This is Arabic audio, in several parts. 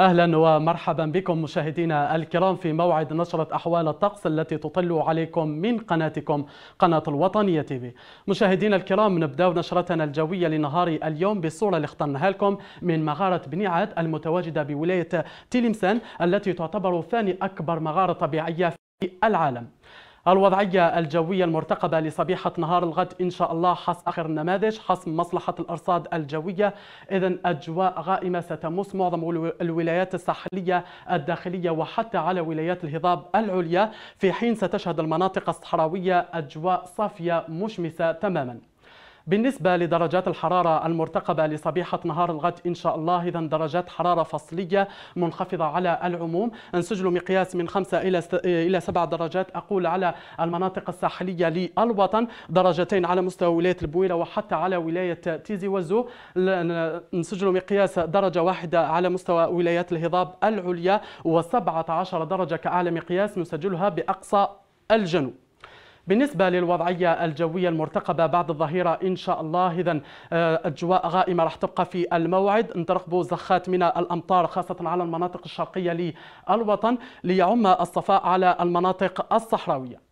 اهلا ومرحبا بكم مشاهدينا الكرام في موعد نشره احوال الطقس التي تطل عليكم من قناتكم قناه الوطنيه تي في. مشاهدينا الكرام نبدا نشرتنا الجويه لنهار اليوم بالصوره اللي اخترناها لكم من مغاره بنيعاد المتواجده بولايه تيلمسان التي تعتبر ثاني اكبر مغاره طبيعيه في العالم. الوضعية الجوية المرتقبة لصبيحة نهار الغد إن شاء الله حسب آخر النماذج حسب مصلحة الأرصاد الجوية إذا أجواء غائمة ستمس معظم الولايات الساحلية الداخلية وحتى على ولايات الهضاب العليا في حين ستشهد المناطق الصحراوية أجواء صافية مشمسة تماماً بالنسبة لدرجات الحرارة المرتقبة لصبيحة نهار الغد إن شاء الله إذا درجات حرارة فصلية منخفضة على العموم نسجل مقياس من 5 إلى إلى 7 درجات أقول على المناطق الساحلية للوطن درجتين على مستوى ولاية البويرة وحتى على ولاية تيزي وزو نسجل مقياس درجة واحدة على مستوى ولايات الهضاب العليا و17 درجة كأعلى مقياس نسجلها بأقصى الجنوب بالنسبة للوضعية الجوية المرتقبة بعد الظهيرة إن شاء الله إذا آه، أجواء غائمة راح تبقى في الموعد نترقب زخات من الأمطار خاصة على المناطق الشرقية للوطن ليعم الصفاء على المناطق الصحراوية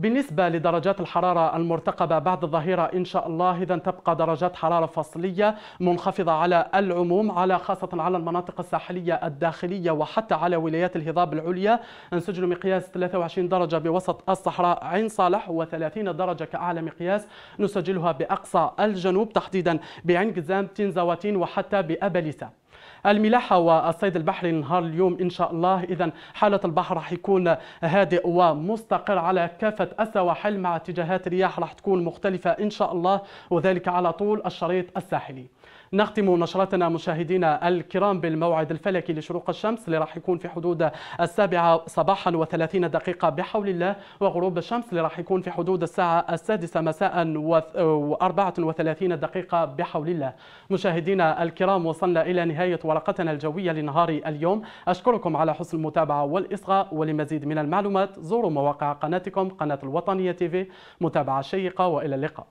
بالنسبة لدرجات الحرارة المرتقبة بعد الظهيرة إن شاء الله إذا تبقى درجات حرارة فصلية منخفضة على العموم على خاصة على المناطق الساحلية الداخلية وحتى على ولايات الهضاب العليا نسجل مقياس 23 درجة بوسط الصحراء عين صالح و30 درجة كأعلى مقياس نسجلها بأقصى الجنوب تحديدا بعين قزام تنزاواتين وحتى بأبليسة الملاحة والصيد البحري نهار اليوم إن شاء الله إذا حالة البحر راح يكون هادئ ومستقر على كافة السواحل مع اتجاهات رياح راح تكون مختلفة إن شاء الله وذلك على طول الشريط الساحلي نختم نشرتنا مشاهدينا الكرام بالموعد الفلكي لشروق الشمس اللي راح يكون في حدود السابعة صباحا و30 دقيقة بحول الله وغروب الشمس اللي راح يكون في حدود الساعة السادسة مساء و34 دقيقة بحول الله مشاهدينا الكرام وصلنا إلى نهاية ورقتنا الجوية لنهار اليوم أشكركم على حسن المتابعة والإصغاء ولمزيد من المعلومات زوروا مواقع قناتكم قناة الوطنية تيفي متابعة شيقة وإلى اللقاء